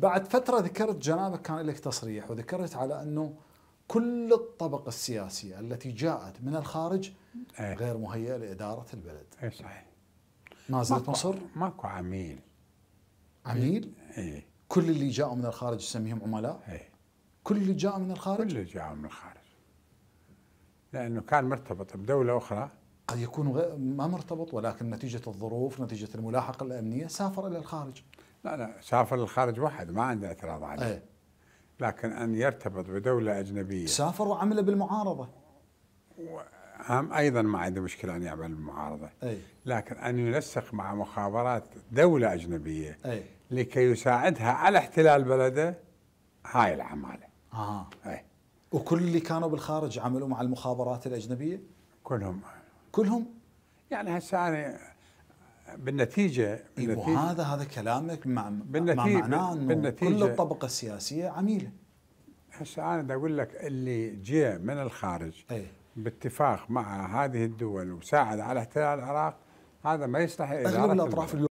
بعد فترة ذكرت جنابك كان لك تصريح وذكرت على أنه كل الطبقة السياسية التي جاءت من الخارج إيه. غير مهيئة لإدارة البلد أي صحيح ما زلت مصر؟ ماكو عميل عميل؟ أي إيه. كل اللي جاءوا من الخارج نسميهم عملاء؟ أي كل اللي جاءوا من الخارج؟ كل اللي جاءوا من الخارج لأنه كان مرتبط بدولة أخرى قد يكون غير ما مرتبط ولكن نتيجة الظروف نتيجة الملاحقة الأمنية سافر إلى الخارج لا لا سافر للخارج واحد ما عنده اعتراض عليه أيه. لكن ان يرتبط بدوله اجنبيه سافر وعمله بالمعارضه هم ايضا ما عنده مشكله ان يعمل بالمعارضه أي. لكن ان ينسق مع مخابرات دوله اجنبيه أي. لكي يساعدها على احتلال بلده هاي العماله آه. اها أي. وكل اللي كانوا بالخارج عملوا مع المخابرات الاجنبيه؟ كلهم كلهم؟ يعني هسه انا بالنتيجه, إيه، بالنتيجة وهذا هذا كلامك مع بالنتيجة مع معناه انه بالنتيجة كل الطبقه السياسيه عميله هسه انا بدي اقول لك اللي جاء من الخارج أي. باتفاق مع هذه الدول وساعد على احتلال العراق هذا ما يصلح اغلب الاطراف اليوم